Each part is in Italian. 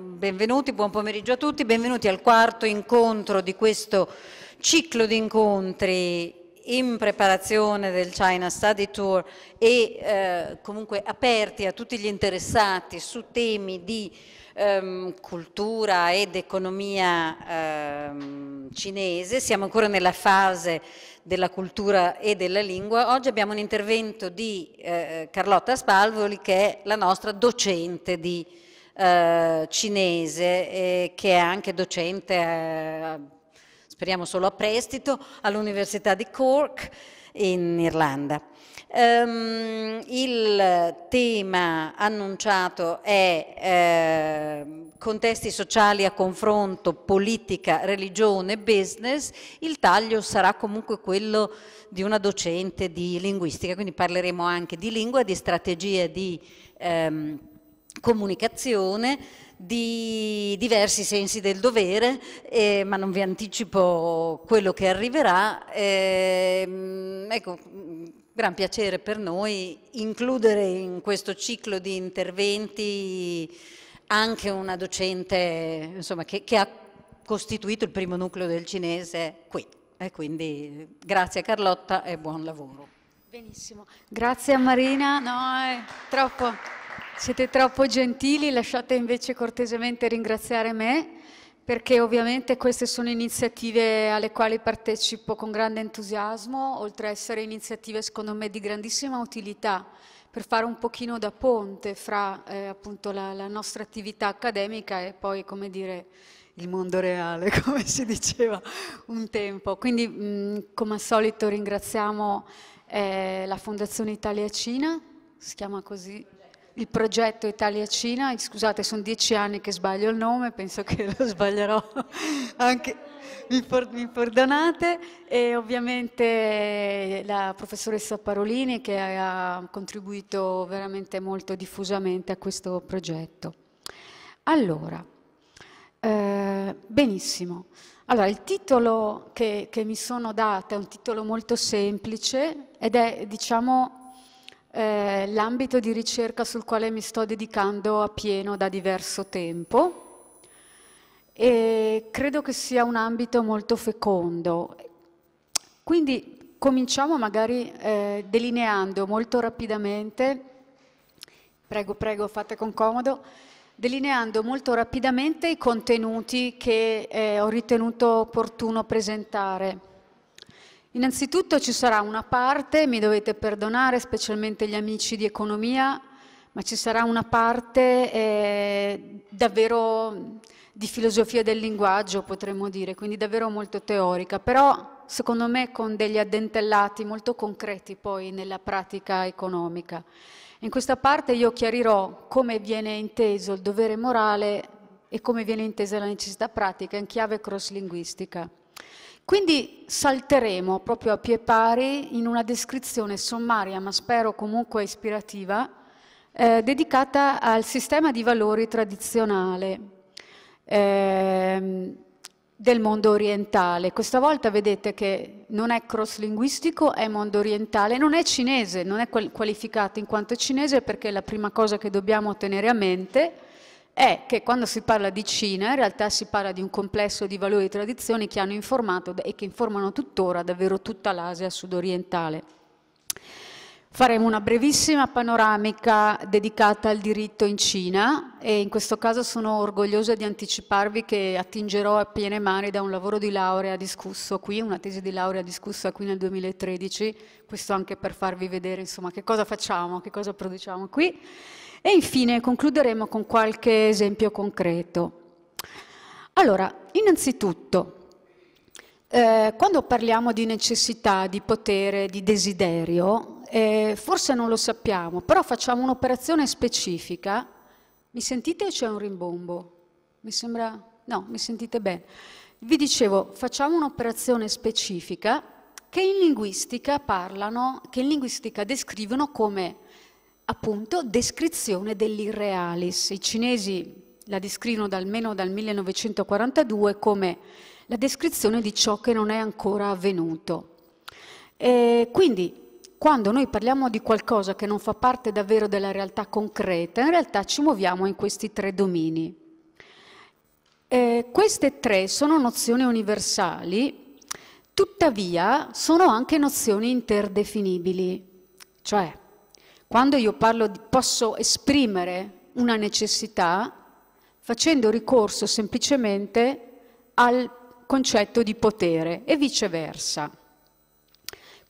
Benvenuti, buon pomeriggio a tutti, benvenuti al quarto incontro di questo ciclo di incontri in preparazione del China Study Tour e eh, comunque aperti a tutti gli interessati su temi di ehm, cultura ed economia ehm, cinese. Siamo ancora nella fase della cultura e della lingua. Oggi abbiamo un intervento di eh, Carlotta Spalvoli che è la nostra docente di eh, cinese eh, che è anche docente, eh, speriamo solo a prestito, all'Università di Cork in Irlanda. Um, il tema annunciato è eh, contesti sociali a confronto, politica, religione, business. Il taglio sarà comunque quello di una docente di linguistica, quindi parleremo anche di lingua, di strategie, di... Ehm, comunicazione di diversi sensi del dovere, eh, ma non vi anticipo quello che arriverà. Eh, ecco, gran piacere per noi includere in questo ciclo di interventi anche una docente insomma, che, che, ha costituito il primo nucleo del cinese qui. E quindi grazie Carlotta e buon lavoro. Benissimo, grazie a Marina, no, è troppo. Siete troppo gentili, lasciate invece cortesemente ringraziare me perché ovviamente queste sono iniziative alle quali partecipo con grande entusiasmo, oltre a essere iniziative secondo me di grandissima utilità per fare un pochino da ponte fra eh, appunto la, la, nostra attività accademica e poi come dire il mondo reale, come si diceva un tempo. Quindi mh, mm, come al solito ringraziamo eh, la Fondazione Italia Cina, si chiama così il progetto Italia-Cina, scusate sono dieci anni che sbaglio il nome, penso che lo sbaglierò anche, mi, for, mi perdonate, e ovviamente la professoressa Parolini che ha contribuito veramente molto diffusamente a questo progetto. Allora, eh, benissimo. Allora, il titolo che, che, mi sono data è un titolo molto semplice ed è, diciamo, eh, l'ambito di ricerca sul quale mi sto dedicando a pieno da diverso tempo e credo che sia un ambito molto fecondo. Quindi cominciamo magari eh, delineando molto rapidamente, prego, prego, fate con comodo, delineando molto rapidamente i contenuti che eh, ho ritenuto opportuno presentare. Innanzitutto ci sarà una parte, mi dovete perdonare, specialmente gli amici di economia, ma ci sarà una parte eh, davvero di filosofia del linguaggio, potremmo dire, quindi davvero molto teorica, però secondo me con degli addentellati molto concreti poi nella pratica economica. In questa parte io chiarirò come viene inteso il dovere morale e come viene intesa la necessità pratica in chiave cross-linguistica. Quindi salteremo proprio a pie pari in una descrizione sommaria, ma spero comunque ispirativa, eh, dedicata al sistema di valori tradizionale eh, del mondo orientale. Questa volta vedete che non è cross-linguistico, è mondo orientale, non è cinese, non è qualificato in quanto cinese perché è la prima cosa che dobbiamo tenere a mente è che quando si parla di Cina in realtà si parla di un complesso di valori e tradizioni che hanno informato e che informano tuttora davvero tutta l'Asia sudorientale. Faremo una brevissima panoramica dedicata al diritto in Cina e in questo caso sono orgogliosa di anticiparvi che attingerò a piene mani da un lavoro di laurea discusso qui, una tesi di laurea discussa qui nel 2013, questo anche per farvi vedere insomma che cosa facciamo, che cosa produciamo qui. E infine concluderemo con qualche esempio concreto. Allora, innanzitutto, eh, quando parliamo di necessità, di potere, di desiderio, eh, forse non lo sappiamo, però facciamo un'operazione specifica. Mi sentite o c'è un rimbombo? Mi sembra... No, mi sentite bene. Vi dicevo, facciamo un'operazione specifica che in linguistica parlano, che in linguistica descrivono come appunto descrizione dell'irrealis. I cinesi la descrivono da almeno dal 1942 come la descrizione di ciò che non è ancora avvenuto. E quindi quando noi parliamo di qualcosa che non fa parte davvero della realtà concreta, in realtà ci muoviamo in questi tre domini. Eh, queste tre sono nozioni universali, tuttavia sono anche nozioni interdefinibili, cioè quando io parlo di, posso esprimere una necessità facendo ricorso semplicemente al concetto di potere e viceversa.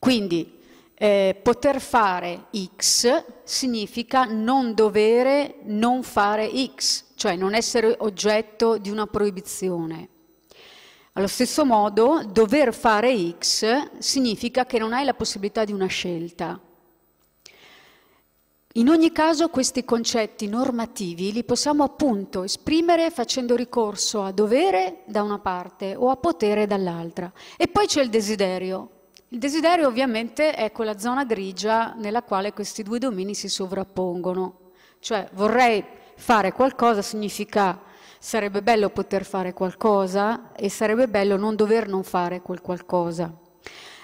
Quindi eh, poter fare X significa non dovere non fare X, cioè non essere oggetto di una proibizione. Allo stesso modo, dover fare X significa che non hai la possibilità di una scelta. In ogni caso questi concetti normativi li possiamo appunto esprimere facendo ricorso a dovere da una parte o a potere dall'altra. E poi c'è il desiderio. Il desiderio ovviamente è quella zona grigia nella quale questi due domini si sovrappongono. Cioè vorrei fare qualcosa significa sarebbe bello poter fare qualcosa e sarebbe bello non dover non fare quel qualcosa.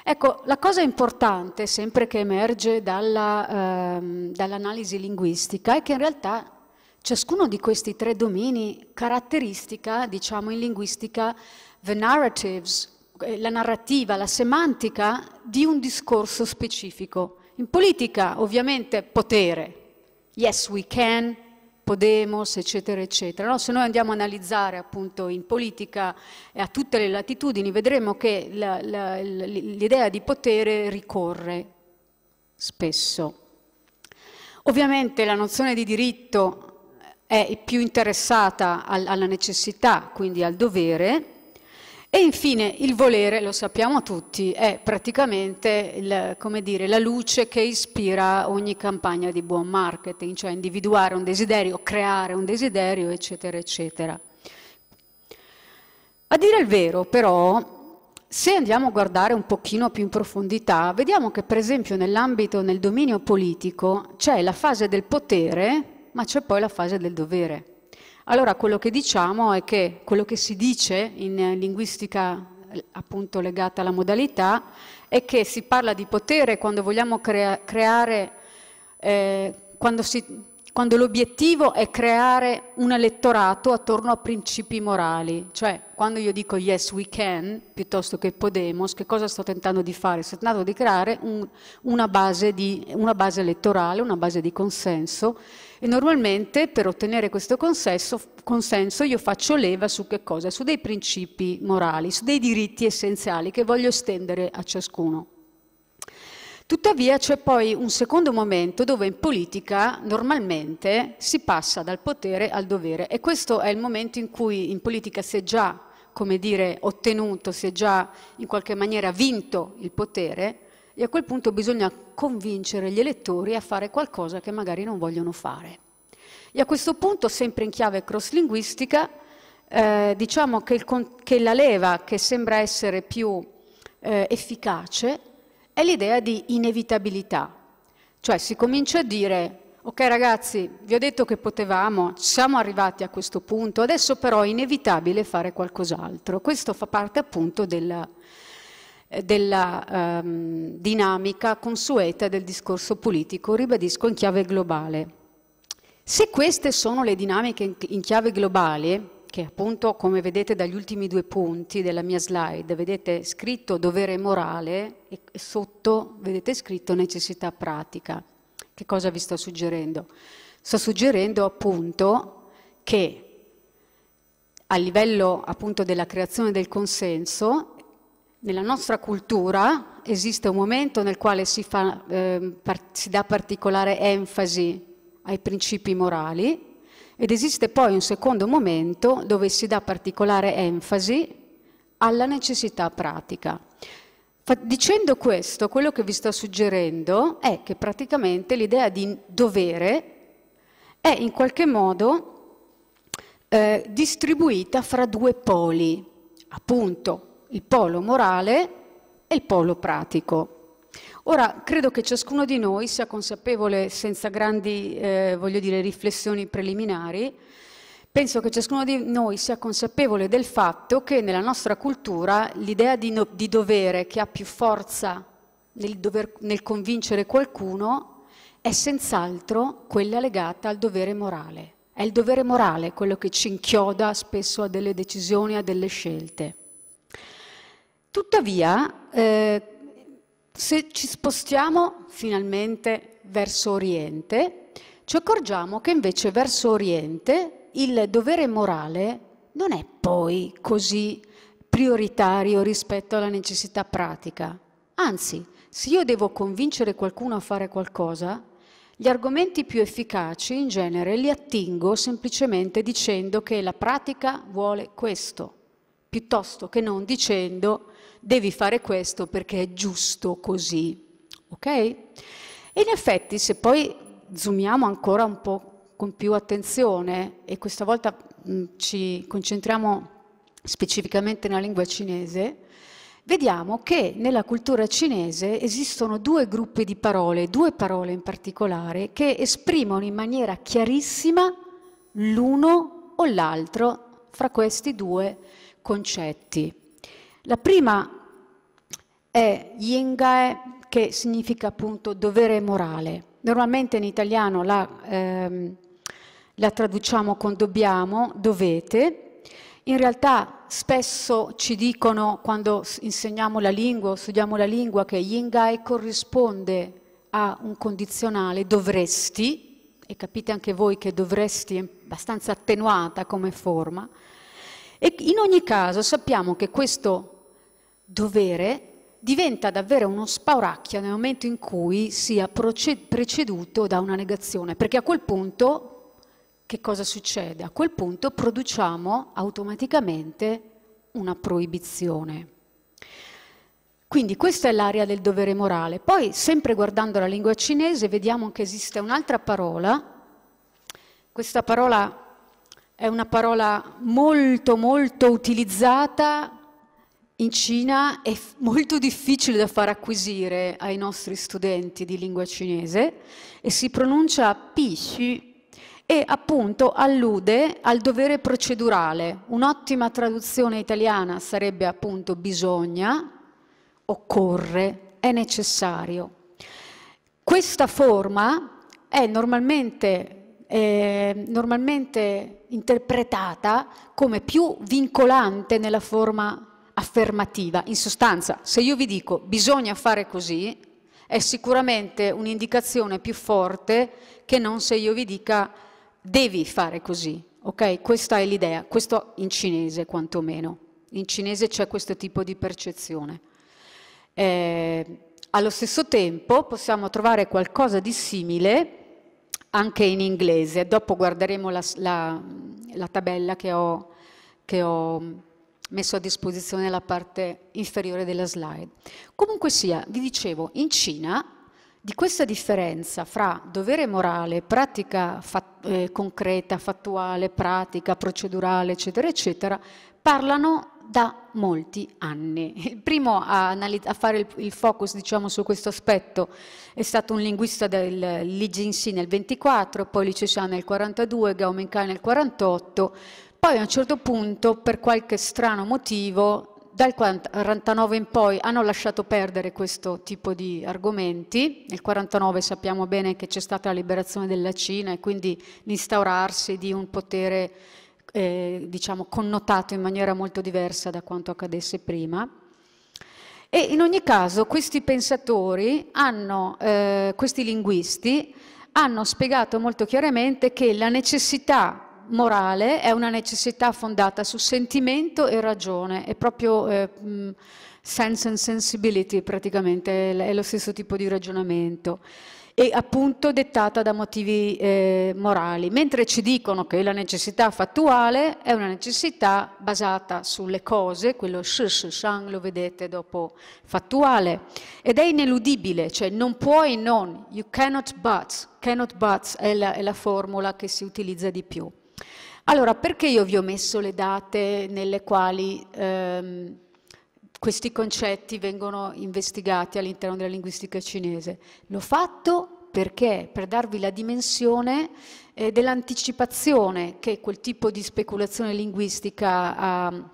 Ecco, la cosa importante, sempre che emerge dalla, ehm, dall'analisi linguistica, è che in realtà ciascuno di questi tre domini caratteristica, diciamo in linguistica, the narratives, eh, la narrativa, la semantica di un discorso specifico. In politica, ovviamente, potere. Yes, we can, Podemos, eccetera, eccetera. No, se noi andiamo a analizzare appunto in politica a tutte le latitudini, vedremo che l'idea di potere ricorre spesso. Ovviamente la nozione di diritto è più interessata al, alla necessità, quindi al dovere, e infine il volere, lo sappiamo tutti, è praticamente il, dire, la luce che ispira ogni campagna di buon marketing, cioè individuare un desiderio, creare un desiderio, eccetera, eccetera. A dire il vero, però, se andiamo a guardare un pochino più in profondità, vediamo che per esempio nell'ambito, nel dominio politico, c'è la fase del potere, ma c'è poi la fase del dovere. Allora quello che diciamo è che quello che si dice in linguistica appunto legata alla modalità è che si parla di potere quando vogliamo crea creare, eh, quando si quando l'obiettivo è creare un elettorato attorno a principi morali, cioè quando io dico yes we can piuttosto che Podemos, che cosa sto tentando di fare? Sto tentando di creare un, una, base di, una, base elettorale, una base di consenso e normalmente per ottenere questo consenso, consenso io faccio leva su che cosa? Su dei principi morali, su dei diritti essenziali che voglio estendere a ciascuno. Tuttavia c'è poi un secondo momento dove in politica normalmente si passa dal potere al dovere e questo è il momento in cui in politica si è già, come dire, ottenuto, si è già in qualche maniera vinto il potere e a quel punto bisogna convincere gli elettori a fare qualcosa che magari non vogliono fare. E a questo punto, sempre in chiave cross-linguistica, eh, diciamo che, il, che, la leva che sembra essere più eh, efficace è l'idea di inevitabilità. Cioè si comincia a dire, ok ragazzi, vi ho detto che potevamo, siamo arrivati a questo punto, adesso però è inevitabile fare qualcos'altro. Questo fa parte appunto della, eh, della ehm, dinamica consueta del discorso politico, ribadisco in chiave globale. Se queste sono le dinamiche in chiave globale, che appunto, come vedete dagli ultimi due punti della mia slide, vedete scritto dovere morale e sotto vedete scritto necessità pratica. Che cosa vi sto suggerendo? Sto suggerendo appunto che a livello appunto della creazione del consenso, nella nostra cultura esiste un momento nel quale si, fa, eh, si dà particolare enfasi ai principi morali ed esiste poi un secondo momento dove si dà particolare enfasi alla necessità pratica. Dicendo questo, quello che vi sto suggerendo è che praticamente l'idea di dovere è in qualche modo eh, distribuita fra due poli, appunto il polo morale e il polo pratico. Ora, credo che ciascuno di noi sia consapevole, senza grandi eh, voglio dire, riflessioni preliminari, penso che ciascuno di noi sia consapevole del fatto che nella nostra cultura l'idea di, no, di, dovere che ha più forza nel, dover, nel convincere qualcuno è senz'altro quella legata al dovere morale. È il dovere morale quello che ci inchioda spesso a delle decisioni, a delle scelte. Tuttavia, eh, se ci spostiamo finalmente verso Oriente, ci accorgiamo che invece verso Oriente il dovere morale non è poi così prioritario rispetto alla necessità pratica. Anzi, se io devo convincere qualcuno a fare qualcosa, gli argomenti più efficaci in genere li attingo semplicemente dicendo che la pratica vuole questo piuttosto che non dicendo devi fare questo perché è giusto così. Ok? E in effetti se poi zoomiamo ancora un po' con più attenzione e questa volta mh, mm, ci concentriamo specificamente nella lingua cinese, vediamo che nella cultura cinese esistono due gruppi di parole, due parole in particolare, che esprimono in maniera chiarissima l'uno o l'altro fra questi due concetti. La prima è yingae, che significa appunto dovere morale. Normalmente in italiano la, ehm, la traduciamo con dobbiamo, dovete. In realtà spesso ci dicono quando insegniamo la lingua, studiamo la lingua, che yingae corrisponde a un condizionale dovresti, e capite anche voi che dovresti è abbastanza attenuata come forma, e in ogni caso sappiamo che questo dovere diventa davvero uno spauracchio nel momento in cui sia preceduto da una negazione, perché a quel punto che cosa succede? A quel punto produciamo automaticamente una proibizione. Quindi questa è l'area del dovere morale. Poi, sempre guardando la lingua cinese, vediamo che esiste un'altra parola. Questa parola è una parola molto molto utilizzata in Cina è molto difficile da far acquisire ai nostri studenti di lingua cinese e si pronuncia pi e appunto allude al dovere procedurale. Un'ottima traduzione italiana sarebbe appunto bisogna, occorre, è necessario. Questa forma è normalmente eh, normalmente interpretata come più vincolante nella forma affermativa. In sostanza, se io vi dico bisogna fare così, è sicuramente un'indicazione più forte che non se io vi dica devi fare così. Ok? Questa è l'idea, questo in cinese quantomeno. In cinese c'è questo tipo di percezione. Eh, allo stesso tempo possiamo trovare qualcosa di simile anche in inglese. Dopo guarderemo la, la, la tabella che ho, che ho, messo a disposizione nella parte inferiore della slide. Comunque sia, vi dicevo, in Cina di questa differenza fra dovere morale, pratica fat eh, concreta, fattuale, pratica, procedurale, eccetera, eccetera, parlano da molti anni. Il primo a, a fare il, il focus diciamo, su questo aspetto è stato un linguista del Jinxi nel 24, poi Li Liceciano nel 42, Gaumenkai nel 48, poi a un certo punto per qualche strano motivo dal 49 in poi hanno lasciato perdere questo tipo di argomenti. Nel 49 sappiamo bene che c'è stata la liberazione della Cina e quindi l'instaurarsi di un potere eh, diciamo, connotato in maniera molto diversa da quanto accadesse prima. E in ogni caso questi pensatori, hanno, eh, questi linguisti, hanno spiegato molto chiaramente che la necessità morale è una necessità fondata su sentimento e ragione, è proprio eh, sense and sensibility praticamente, è lo stesso tipo di ragionamento e appunto dettata da motivi eh, morali, mentre ci dicono che la necessità fattuale è una necessità basata sulle cose, quello shi shi shang lo vedete dopo fattuale, ed è ineludibile, cioè non puoi non, you cannot but, cannot but è la, è la formula che si utilizza di più. Allora, perché io vi ho messo le date nelle quali... Ehm, questi concetti vengono investigati all'interno della linguistica cinese. L'ho fatto perché? Per darvi la dimensione eh, dell'anticipazione che quel tipo di speculazione linguistica ha,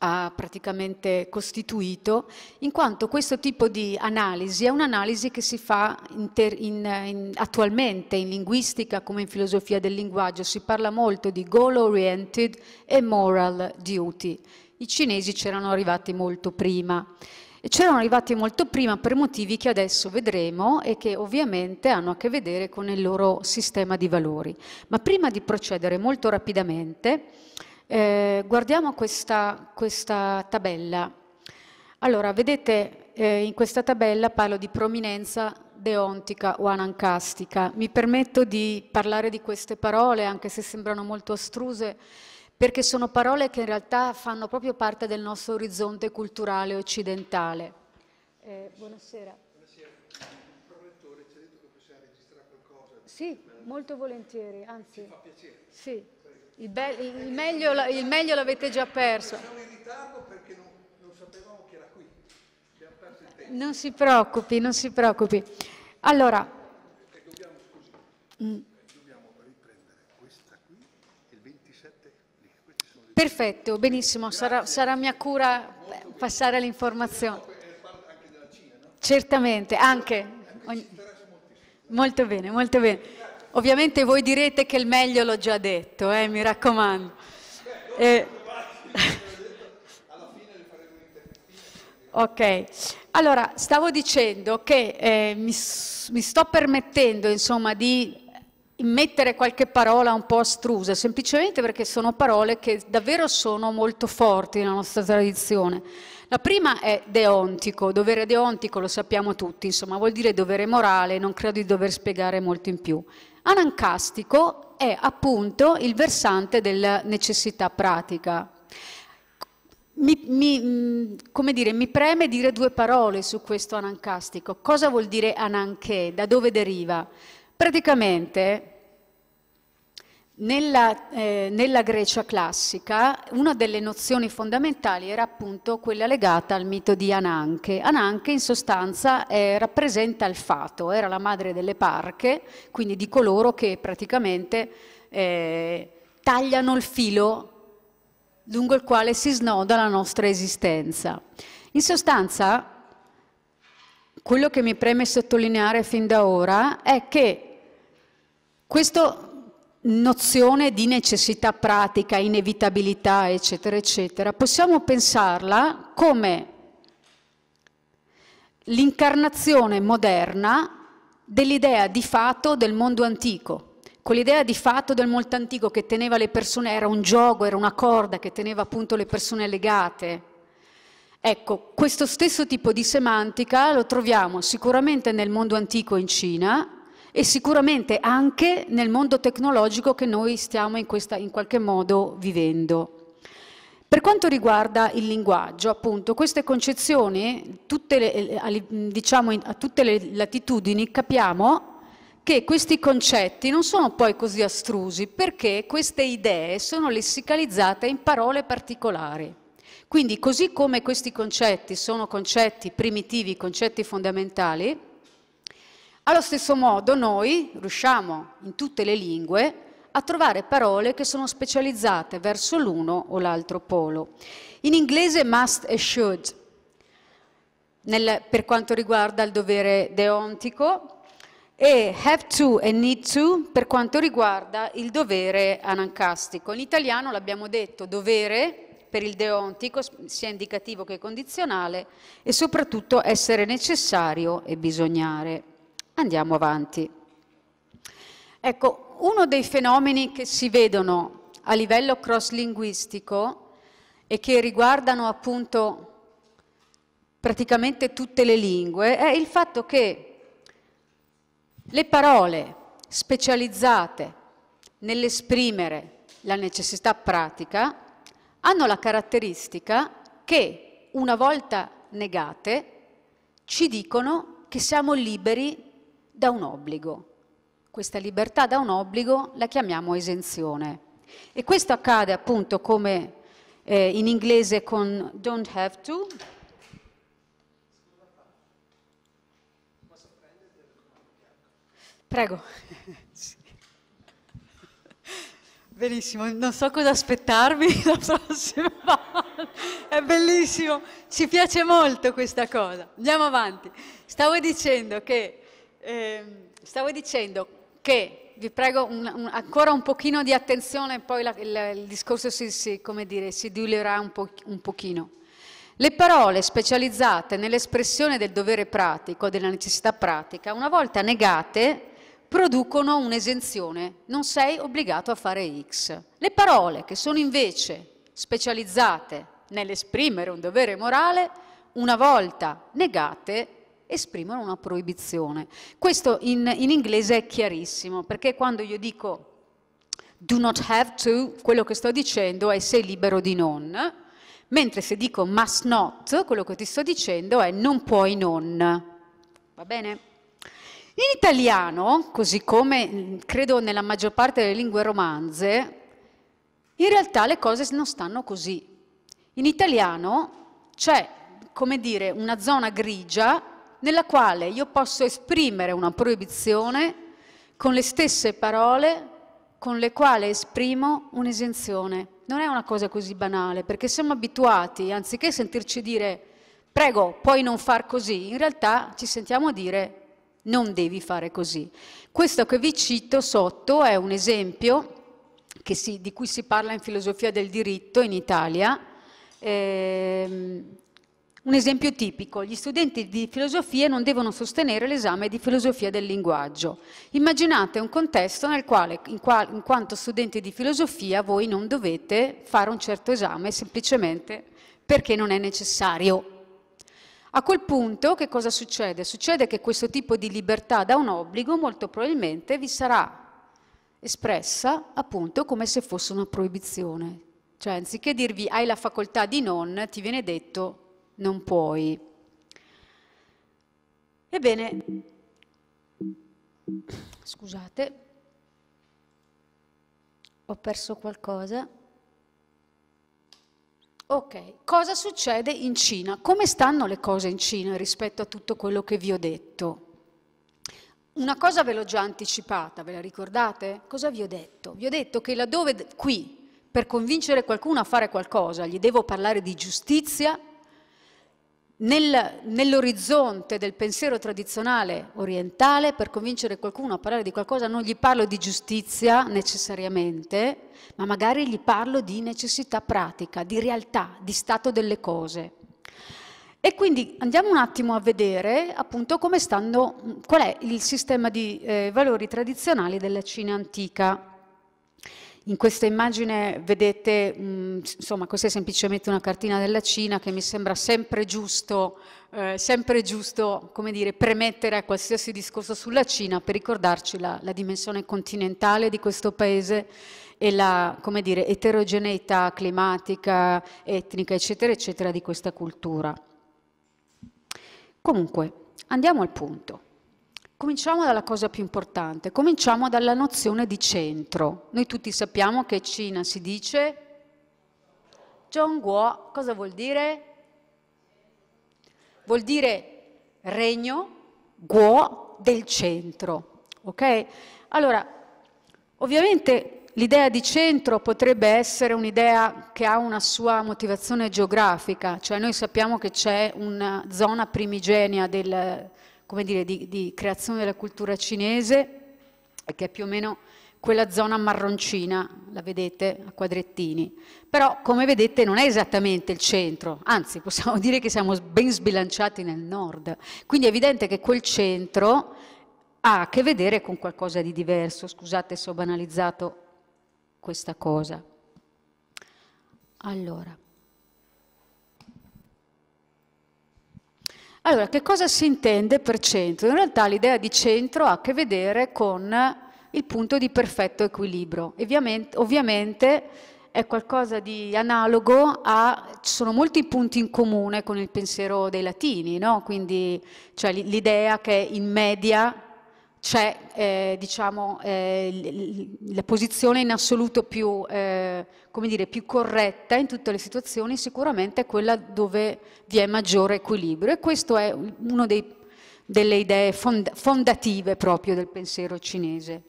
ha praticamente costituito, in quanto questo tipo di analisi è un'analisi che si fa in in, in, attualmente in linguistica come in filosofia del linguaggio, si parla molto di goal-oriented e moral duty, i cinesi c'erano arrivati molto prima e c'erano arrivati molto prima per motivi che adesso vedremo e che ovviamente hanno a che vedere con il loro sistema di valori. Ma prima di procedere molto rapidamente, eh, guardiamo questa, questa, tabella. Allora, vedete eh, in questa tabella parlo di prominenza deontica o anancastica. Mi permetto di parlare di queste parole, anche se sembrano molto astruse, perché sono parole che in realtà fanno proprio parte del nostro orizzonte culturale occidentale. Eh, buonasera. Buonasera. Il prorettore ci ha detto che possiamo registrare qualcosa. Sì, molto volentieri, anzi. Ci fa piacere. Sì. Il, be- il meglio, il meglio l'avete già perso. Siamo in ritardo perché non, non sapevamo che era qui. Abbiamo perso il tempo. Non si preoccupi, non si preoccupi. Allora... E dobbiamo, scusi. Mm. Perfetto, benissimo, sarà, sarà, mia cura passare all'informazione. Certamente, anche. Ogni... Molto bene, molto bene. Ovviamente voi direte che il meglio l'ho già detto, eh, mi raccomando. Eh... Ok, allora stavo dicendo che eh, mi, mi, sto permettendo insomma di mettere qualche parola un po' astrusa, semplicemente perché sono parole che davvero sono molto forti nella nostra tradizione. La prima è deontico, dovere deontico lo sappiamo tutti, insomma vuol dire dovere morale, non credo di dover spiegare molto in più. Anancastico è appunto il versante della necessità pratica. Mi, mi, mm, dire, mi preme dire due parole su questo anancastico. Cosa vuol dire ananché? Da dove deriva? Praticamente nella, eh, nella, Grecia classica una delle nozioni fondamentali era appunto quella legata al mito di Ananche. Ananche in sostanza eh, rappresenta il fato, era la madre delle parche, quindi di coloro che praticamente eh, tagliano il filo lungo il quale si snoda la nostra esistenza. In sostanza quello che mi preme sottolineare fin da ora è che questa nozione di necessità pratica, inevitabilità, eccetera, eccetera, possiamo pensarla come l'incarnazione moderna dell'idea di fatto del mondo antico quell'idea di fatto del molto antico che teneva le persone, era un gioco, era una corda che teneva appunto le persone legate. Ecco, questo stesso tipo di semantica lo troviamo sicuramente nel mondo antico in Cina, e sicuramente anche nel mondo tecnologico che noi stiamo in, questa, in qualche modo vivendo. Per quanto riguarda il linguaggio, appunto, queste concezioni, tutte le, eh, diciamo, a tutte le latitudini, capiamo che questi concetti non sono poi così astrusi perché queste idee sono lessicalizzate in parole particolari. Quindi così come questi concetti sono concetti primitivi, concetti fondamentali, allo stesso modo noi riusciamo in tutte le lingue a trovare parole che sono specializzate verso l'uno o l'altro polo. In inglese must e should, nel, per quanto riguarda il dovere deontico, e have to e need to per quanto riguarda il dovere anancastico. In italiano l'abbiamo detto, dovere per il deontico, sia indicativo che condizionale, e soprattutto essere necessario e bisognare. Andiamo avanti. Ecco, uno dei fenomeni che si vedono a livello cross-linguistico e che riguardano appunto praticamente tutte le lingue è il fatto che le parole specializzate nell'esprimere la necessità pratica hanno la caratteristica che una volta negate ci dicono che siamo liberi da un obbligo. Questa libertà da un obbligo la chiamiamo esenzione. E questo accade appunto come eh, in inglese con don't have to. Prego. Benissimo, non so cosa aspettarvi la prossima volta. È bellissimo, ci piace molto questa cosa. Andiamo avanti. Stavo dicendo che Ehm, stavo dicendo che vi prego un, un, ancora un pochino di attenzione, poi la, la, il discorso si, si, dire, si diluirà un, po', un pochino. Le parole specializzate nell'espressione del dovere pratico, della necessità pratica, una volta negate, producono un'esenzione, non sei obbligato a fare X. Le parole che sono invece specializzate nell'esprimere un dovere morale, una volta negate, esprimono una proibizione. Questo in, in inglese è chiarissimo, perché quando io dico do not have to, quello che sto dicendo è sei libero di non, mentre se dico must not, quello che ti sto dicendo è non puoi non. Va bene? In italiano, così come mm, credo nella maggior parte delle lingue romanze, in realtà le cose non stanno così. In italiano c'è, come dire, una zona grigia nella quale io posso esprimere una proibizione con le stesse parole con le quali esprimo un'esenzione. Non è una cosa così banale, perché siamo abituati, anziché sentirci dire prego, puoi non far così, in realtà ci sentiamo dire non devi fare così. Questo che vi cito sotto è un esempio si, di cui si parla in filosofia del diritto in Italia, ehm, un esempio tipico, gli studenti di filosofia non devono sostenere l'esame di filosofia del linguaggio. Immaginate un contesto nel quale, in, qua, in quanto studenti di filosofia, voi non dovete fare un certo esame semplicemente perché non è necessario. A quel punto che cosa succede? Succede che questo tipo di libertà da un obbligo molto probabilmente vi sarà espressa appunto come se fosse una proibizione. Cioè anziché dirvi hai la facoltà di non, ti viene detto non puoi. Ebbene, scusate, ho perso qualcosa. Ok, cosa succede in Cina? Come stanno le cose in Cina rispetto a tutto quello che vi ho detto? Una cosa ve l'ho già anticipata, ve la ricordate? Cosa vi ho detto? Vi ho detto che laddove qui, per convincere qualcuno a fare qualcosa, gli devo parlare di giustizia, nel, nell'orizzonte del pensiero tradizionale orientale, per convincere qualcuno a parlare di qualcosa, non gli parlo di giustizia necessariamente, ma magari gli parlo di necessità pratica, di realtà, di stato delle cose. E quindi andiamo un attimo a vedere appunto come stanno, qual è il sistema di eh, valori tradizionali della Cina antica. In questa immagine vedete, mh, mm, insomma, questa è semplicemente una cartina della Cina che mi sembra sempre giusto, eh, sempre giusto come dire, premettere a qualsiasi discorso sulla Cina per ricordarci la, la dimensione continentale di questo paese e la come dire, eterogeneità climatica, etnica, eccetera, eccetera, di questa cultura. Comunque, andiamo al punto. Cominciamo dalla cosa più importante, cominciamo dalla nozione di centro. Noi tutti sappiamo che in Cina si dice Zhongguo, cosa vuol dire? Vuol dire regno, guo del centro, ok? Allora, ovviamente l'idea di centro potrebbe essere un'idea che ha una sua motivazione geografica, cioè noi sappiamo che c'è una zona primigenia del centro, come dire, di, di creazione della cultura cinese, che è più o meno quella zona marroncina, la vedete a quadrettini, però come vedete non è esattamente il centro, anzi possiamo dire che siamo ben sbilanciati nel nord, quindi è evidente che quel centro ha a che vedere con qualcosa di diverso, scusate se ho banalizzato questa cosa. Allora, Allora, che cosa si intende per centro? In realtà l'idea di centro ha a che vedere con il punto di perfetto equilibrio. Ovviamente, ovviamente è qualcosa di analogo a, ci sono molti punti in comune con il pensiero dei latini, no? quindi cioè, l'idea che in media c'è eh, diciamo, eh, la posizione in assoluto più, eh, dire, più, corretta in tutte le situazioni sicuramente è quella dove vi è maggiore equilibrio e questo è una delle idee fondative proprio del pensiero cinese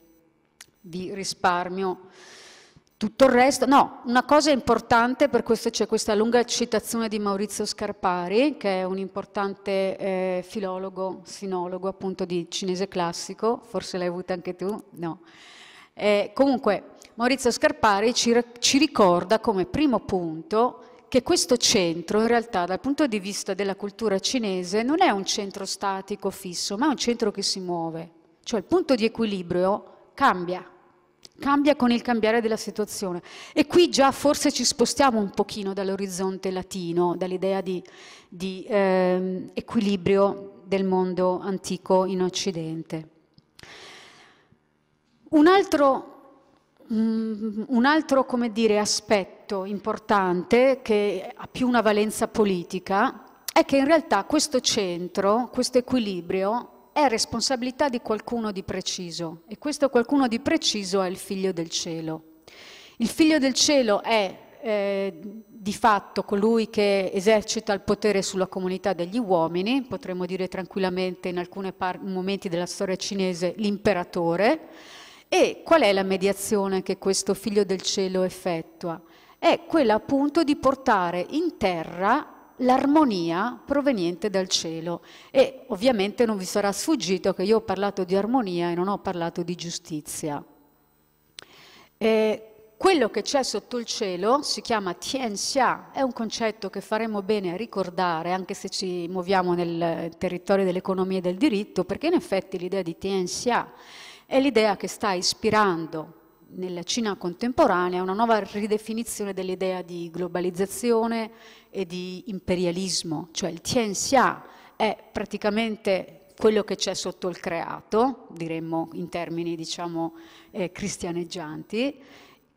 di risparmio. Tutto il resto, no, una cosa importante, per questo c'è questa lunga citazione di Maurizio Scarpari, che è un importante eh, filologo, sinologo appunto di cinese classico, forse l'hai avuta anche tu, no. Eh, comunque, Maurizio Scarpari ci, ci ricorda come primo punto che questo centro in realtà dal punto di vista della cultura cinese non è un centro statico fisso, ma è un centro che si muove, cioè il punto di equilibrio cambia cambia con il cambiare della situazione. E qui già forse ci spostiamo un pochino dall'orizzonte latino, dall'idea di, di eh, equilibrio del mondo antico in Occidente. Un altro mm, un altro dire, aspetto importante che ha più una valenza politica è che in realtà questo centro, questo equilibrio è responsabilità di qualcuno di preciso e questo qualcuno di preciso è il figlio del cielo. Il figlio del cielo è eh, di fatto colui che esercita il potere sulla comunità degli uomini, potremmo dire tranquillamente in alcuni momenti della storia cinese l'imperatore. E qual è la mediazione che questo figlio del cielo effettua? È quella appunto di portare in terra l'armonia proveniente dal cielo. E ovviamente non vi sarà sfuggito che io ho parlato di armonia e non ho parlato di giustizia. E quello che c'è sotto il cielo si chiama tianxia, è un concetto che faremo bene a ricordare anche se ci muoviamo nel territorio dell'economia e del diritto, perché in effetti l'idea di tianxia è l'idea che sta ispirando nella Cina contemporanea una nuova ridefinizione dell'idea di globalizzazione e di imperialismo, cioè il Tianxia è praticamente quello che c'è sotto il creato, diremmo in termini diciamo eh, cristianeggianti,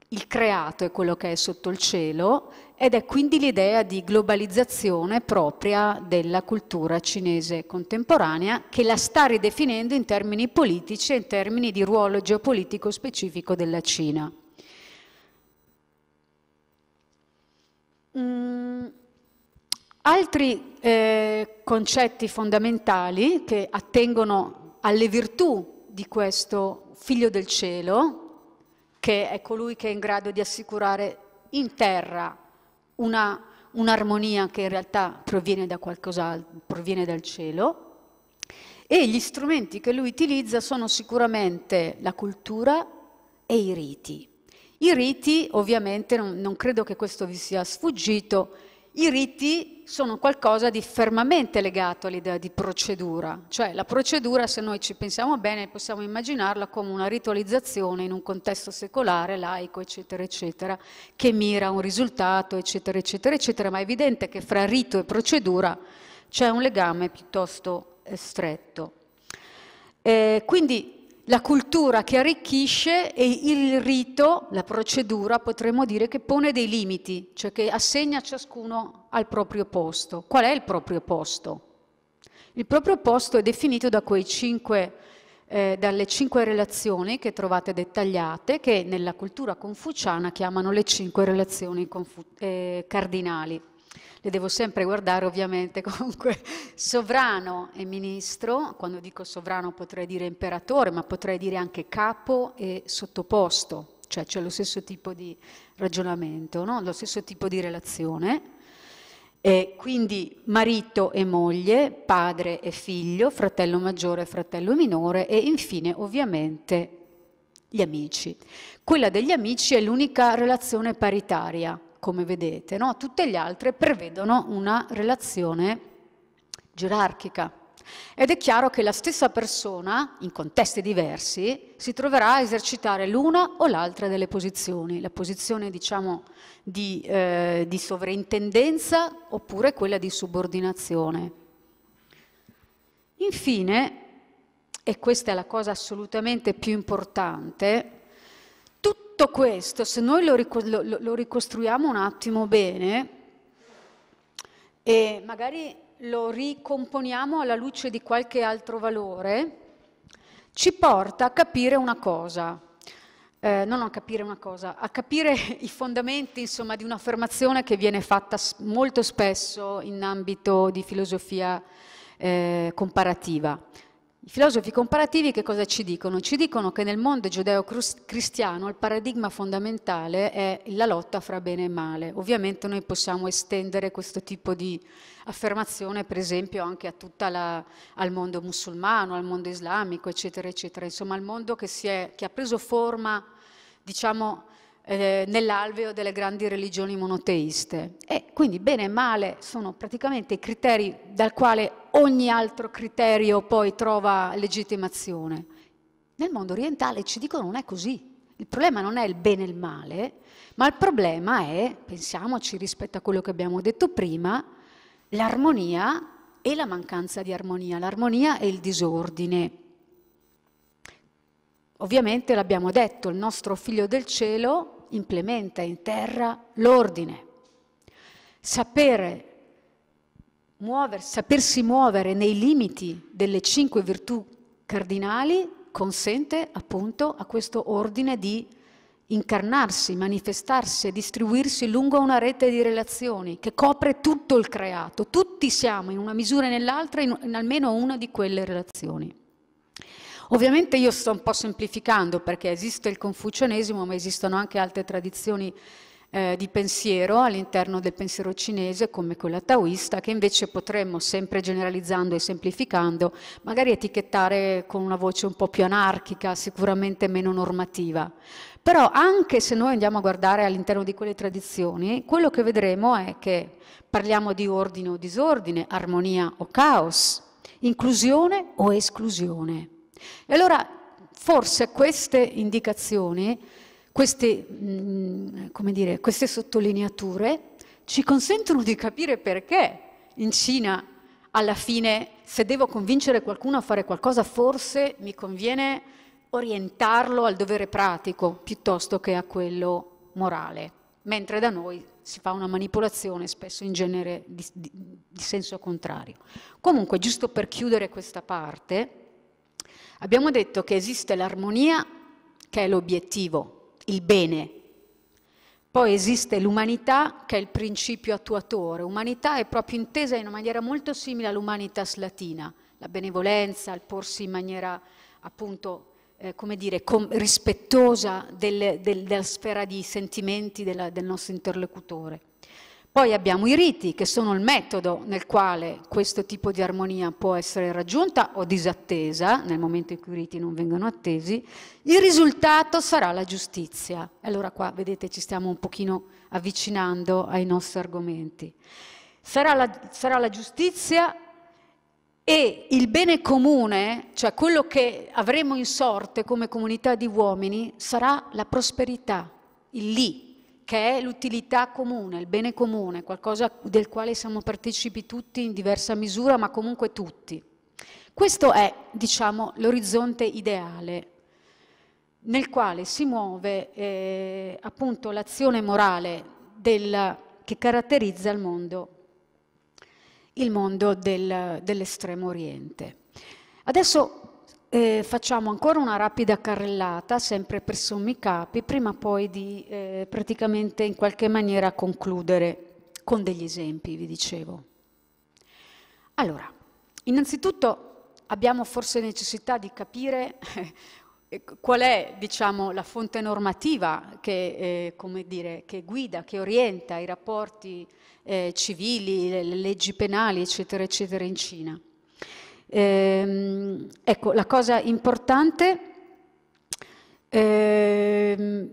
il creato è quello che è sotto il cielo ed è quindi l'idea di globalizzazione propria della cultura cinese contemporanea che la sta ridefinendo in termini politici e in termini di ruolo geopolitico specifico della Cina. Mm, altri eh, concetti fondamentali che attengono alle virtù di questo figlio del cielo, che è colui che è in grado di assicurare in terra un'armonia che in realtà proviene da qualcos'altro, proviene dal cielo. E gli strumenti che lui utilizza sono sicuramente la cultura e i riti. I riti, ovviamente, non, non credo che questo vi sia sfuggito, i riti sono qualcosa di fermamente legato all'idea di procedura, cioè la procedura se noi ci pensiamo bene possiamo immaginarla come una ritualizzazione in un contesto secolare, laico, eccetera, eccetera, che mira a un risultato, eccetera, eccetera, eccetera, ma è evidente che fra rito e procedura c'è un legame piuttosto eh, stretto. Eh, quindi la cultura che arricchisce e il rito, la procedura, potremmo dire che pone dei limiti, cioè che assegna ciascuno al proprio posto. Qual è il proprio posto? Il proprio posto è definito da cinque, eh, dalle cinque relazioni che trovate dettagliate, che nella cultura confuciana chiamano le cinque relazioni eh, cardinali le devo sempre guardare ovviamente, comunque sovrano e ministro, quando dico sovrano potrei dire imperatore, ma potrei dire anche capo e sottoposto, cioè c'è lo stesso tipo di ragionamento, no? lo stesso tipo di relazione. E quindi marito e moglie, padre e figlio, fratello maggiore e fratello minore e infine ovviamente gli amici. Quella degli amici è l'unica relazione paritaria, come vedete, no? tutte le altre prevedono una relazione gerarchica. Ed è chiaro che la stessa persona, in contesti diversi, si troverà a esercitare l'una o l'altra delle posizioni, la posizione diciamo, di, eh, di sovrintendenza oppure quella di subordinazione. Infine, e questa è la cosa assolutamente più importante, tutto questo, se noi lo, lo, lo ricostruiamo un attimo bene e magari lo ricomponiamo alla luce di qualche altro valore, ci porta a capire una cosa, eh, non a capire una cosa, a capire i fondamenti insomma, di un'affermazione che viene fatta molto spesso in ambito di filosofia eh, comparativa. I filosofi comparativi che cosa ci dicono? Ci dicono che nel mondo giudeo-cristiano il paradigma fondamentale è la lotta fra bene e male. Ovviamente noi possiamo estendere questo tipo di affermazione, per esempio, anche la, al mondo musulmano, al mondo islamico, eccetera, eccetera. Insomma, al mondo che, è, che ha preso forma, diciamo, eh, nell'alveo delle grandi religioni monoteiste. E quindi bene e male sono praticamente i criteri dal quale ogni altro criterio poi trova legittimazione. Nel mondo orientale ci dicono non è così. Il problema non è il bene e il male, ma il problema è, pensiamoci rispetto a quello che abbiamo detto prima, l'armonia e la mancanza di armonia, l'armonia e il disordine. Ovviamente l'abbiamo detto, il nostro figlio del cielo implementa in terra l'ordine. Sapere muover, sapersi muovere nei limiti delle cinque virtù cardinali consente appunto a questo ordine di incarnarsi, manifestarsi e distribuirsi lungo una rete di relazioni che copre tutto il creato. Tutti siamo in una misura e nell'altra in, in almeno una di quelle relazioni. Ovviamente io sto un po' semplificando perché esiste il confucianesimo ma esistono anche altre tradizioni eh, di pensiero all'interno del pensiero cinese come quella taoista che invece potremmo sempre generalizzando e semplificando magari etichettare con una voce un po' più anarchica, sicuramente meno normativa. Però anche se noi andiamo a guardare all'interno di quelle tradizioni, quello che vedremo è che parliamo di ordine o disordine, armonia o caos, inclusione o esclusione. E allora forse queste indicazioni, queste, mh, mm, dire, queste sottolineature ci consentono di capire perché in Cina alla fine se devo convincere qualcuno a fare qualcosa forse mi conviene orientarlo al dovere pratico piuttosto che a quello morale, mentre da noi si fa una manipolazione spesso in genere di, di, di senso contrario. Comunque, giusto per chiudere questa parte, Abbiamo detto che esiste l'armonia, che è l'obiettivo, il bene. Poi esiste l'umanità, che è il principio attuatore. Umanità è proprio intesa in una maniera molto simile all'umanitas latina, la benevolenza, il porsi in maniera appunto, eh, come dire, rispettosa del, del, della sfera di sentimenti della, del nostro interlocutore. Poi abbiamo i riti, che sono il metodo nel quale questo tipo di armonia può essere raggiunta o disattesa, nel momento in cui i riti non vengono attesi. Il risultato sarà la giustizia. Allora qua, vedete, ci stiamo un pochino avvicinando ai nostri argomenti. Sarà la, sarà la giustizia e il bene comune, cioè quello che avremo in sorte come comunità di uomini, sarà la prosperità, il lì, che è l'utilità comune, il bene comune, qualcosa del quale siamo partecipi tutti in diversa misura, ma comunque tutti. Questo è, diciamo, l'orizzonte ideale nel quale si muove eh, appunto l'azione morale del, che caratterizza il mondo, il mondo del, dell'estremo oriente. Adesso eh, facciamo ancora una rapida carrellata, sempre per sommi capi, prima poi di eh, praticamente in qualche maniera concludere con degli esempi, vi dicevo. Allora, innanzitutto abbiamo forse necessità di capire eh, qual è diciamo, la fonte normativa che, eh, dire, che, guida, che orienta i rapporti eh, civili, le leggi penali, eccetera, eccetera, in Cina. Ehm, ecco, la cosa importante, ehm,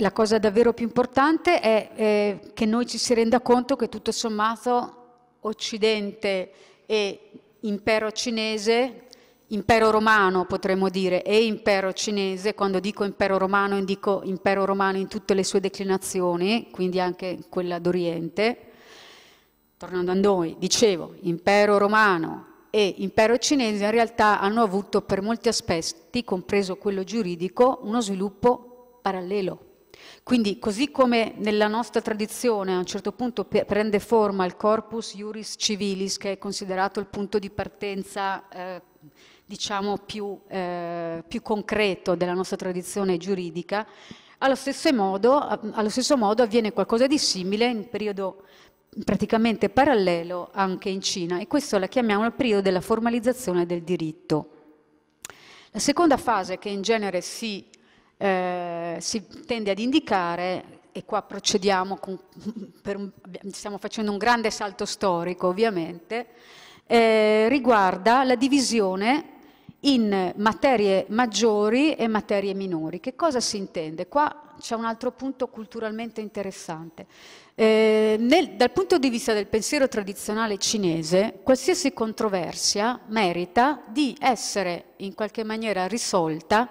la cosa davvero più importante è eh, che noi ci si renda conto che tutto sommato Occidente e impero cinese, impero romano potremmo dire, e impero cinese, quando dico impero romano dico impero romano in tutte le sue declinazioni, quindi anche quella d'Oriente, tornando a noi, dicevo, impero romano e impero cinese in realtà hanno avuto per molti aspetti, compreso quello giuridico, uno sviluppo parallelo. Quindi così come nella nostra tradizione a un certo punto prende forma il corpus iuris civilis, che è considerato il punto di partenza eh, diciamo più, eh, più concreto della nostra tradizione giuridica, allo stesso, modo, allo stesso, modo, avviene qualcosa di simile in periodo praticamente parallelo anche in Cina e questo la chiamiamo il periodo della formalizzazione del diritto. La seconda fase che in genere si, eh, si tende ad indicare, e qua procediamo, con, un, stiamo facendo un grande salto storico ovviamente, eh, riguarda la divisione in materie maggiori e materie minori. Che cosa si intende? Qua c'è un altro punto culturalmente interessante. Eh, nel, dal punto di vista del pensiero tradizionale cinese, qualsiasi controversia merita di essere in qualche maniera risolta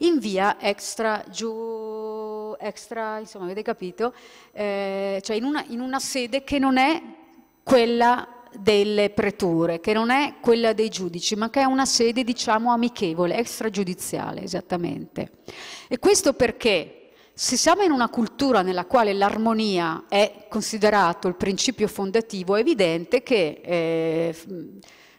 in via extra, giu, extra insomma, avete capito, eh, cioè in una, in una sede che non è quella delle preture, che non è quella dei giudici, ma che è una sede, diciamo, amichevole, extragiudiziale, esattamente. E questo perché? Se siamo in una cultura nella quale l'armonia è considerato il principio fondativo, è evidente che, eh,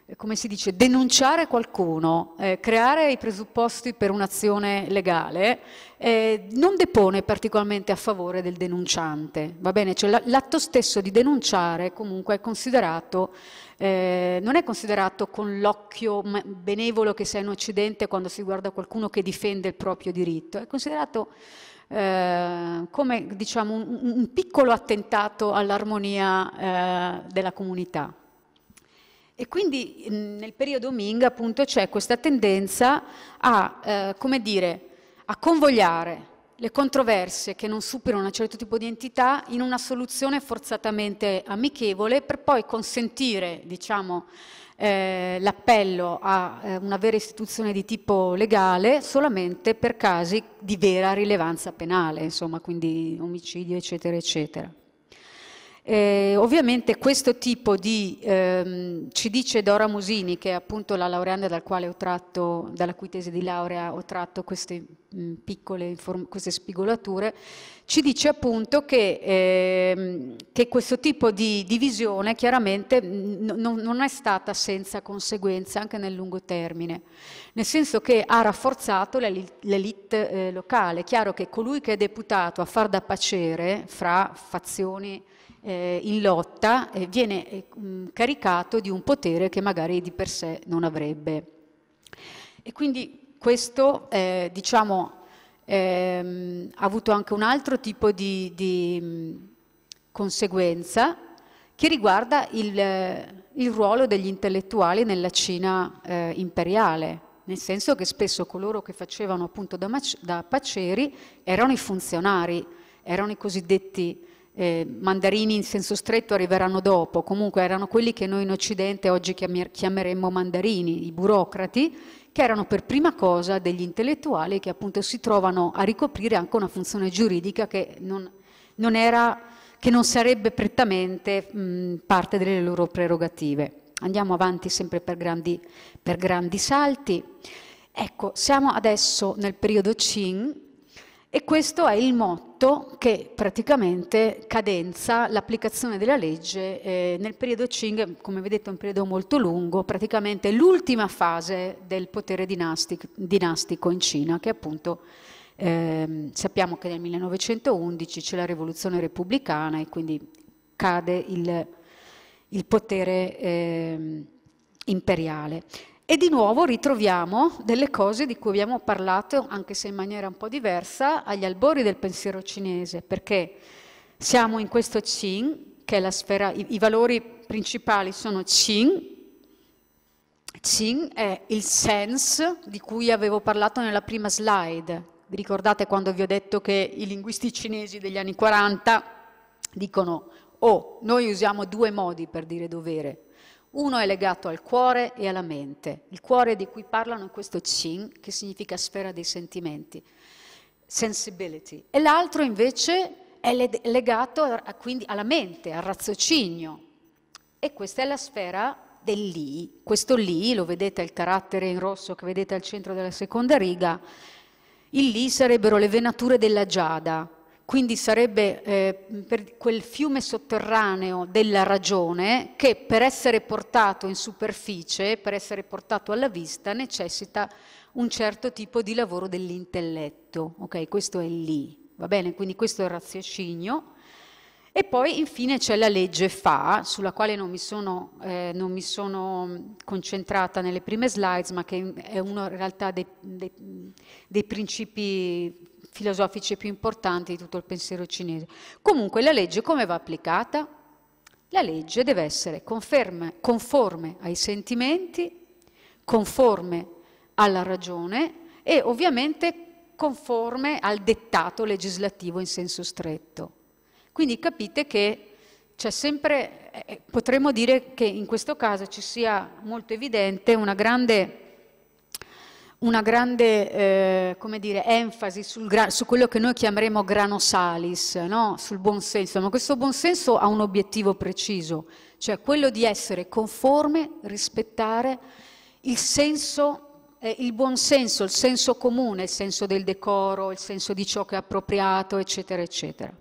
eh, come si dice, denunciare qualcuno, eh, creare i presupposti per un'azione legale, eh, non depone particolarmente a favore del denunciante. Cioè, l'atto stesso di denunciare comunque è considerato eh, non è considerato con l'occhio benevolo che si ha in Occidente quando si guarda qualcuno che difende il proprio diritto, è considerato eh, come diciamo, un, un, piccolo attentato all'armonia eh, della comunità. E quindi mm, nel periodo Ming appunto c'è questa tendenza a, eh, come dire, a convogliare le controverse che non superano un certo tipo di entità in una soluzione forzatamente amichevole per poi consentire, diciamo, eh, l'appello a eh, una vera istituzione di tipo legale solamente per casi di vera rilevanza penale, insomma, quindi omicidio, eccetera, eccetera. Eh, ovviamente questo tipo di, ehm, ci dice Dora Musini, che è appunto la laureanda dal tratto, dalla cui tesi di laurea ho tratto queste mh, mm, piccole queste spigolature, ci dice appunto che, ehm, che questo tipo di divisione chiaramente non è stata senza conseguenze anche nel lungo termine nel senso che ha rafforzato l'elite eh, locale. È chiaro che colui che è deputato a far da pacere fra fazioni eh, in lotta eh, viene eh, caricato di un potere che magari di per sé non avrebbe. E quindi questo, eh, diciamo, ehm, ha avuto anche un altro tipo di, di conseguenza che riguarda il, eh, il, ruolo degli intellettuali nella Cina eh, imperiale nel senso che spesso coloro che facevano appunto da, da paceri erano i funzionari, erano i cosiddetti eh, mandarini in senso stretto arriveranno dopo, comunque erano quelli che noi in Occidente oggi chiameremmo mandarini, i burocrati, che erano per prima cosa degli intellettuali che appunto si trovano a ricoprire anche una funzione giuridica che non, non, era, che non sarebbe prettamente mh, parte delle loro prerogative. Andiamo avanti sempre per grandi, per grandi salti. Ecco, siamo adesso nel periodo Qing, e questo è il motto che praticamente cadenza l'applicazione della legge eh, nel periodo Qing, come vedete è un periodo molto lungo, praticamente l'ultima fase del potere dinastico, dinastico, in Cina, che appunto eh, sappiamo che nel 1911 c'è la rivoluzione repubblicana e quindi cade il il potere eh, imperiale. E di nuovo ritroviamo delle cose di cui abbiamo parlato, anche se in maniera un po' diversa, agli albori del pensiero cinese, perché siamo in questo Qin, che è la sfera, i, i valori principali sono Qin, Qin è il sense di cui avevo parlato nella prima slide. Vi ricordate quando vi ho detto che i linguisti cinesi degli anni 40 dicono o oh, noi usiamo due modi per dire dovere. Uno è legato al cuore e alla mente. Il cuore di cui parlano in questo chin, che significa sfera dei sentimenti, sensibility. E l'altro invece è legato a, quindi alla mente, al raziocinio. E questa è la sfera del dell'I. Questo lì, lo vedete il carattere in rosso che vedete al centro della seconda riga, il lì sarebbero le venature della giada, quindi sarebbe eh, per quel fiume sotterraneo della ragione che per essere portato in superficie, per essere portato alla vista, necessita un certo tipo di lavoro dell'intelletto. Okay? questo è lì, va bene? Quindi questo è il raziocinio. E poi infine c'è la legge FA, sulla quale non mi, sono, eh, non mi sono concentrata nelle prime slides, ma che è uno in realtà dei, dei, dei principi filosofici più importanti di tutto il pensiero cinese. Comunque la legge come va applicata? La legge deve essere conferme, conforme ai sentimenti, conforme alla ragione e ovviamente conforme al dettato legislativo in senso stretto. Quindi capite che c'è sempre, eh, eh, potremmo dire che in questo caso ci sia molto evidente una grande una grande eh, come dire, enfasi su quello che noi chiameremo grano salis, no? sul senso, ma questo buon senso ha un obiettivo preciso, cioè quello di essere conforme, rispettare il senso eh, il buonsenso, il senso comune, il senso del decoro, il senso di ciò che è appropriato, eccetera, eccetera.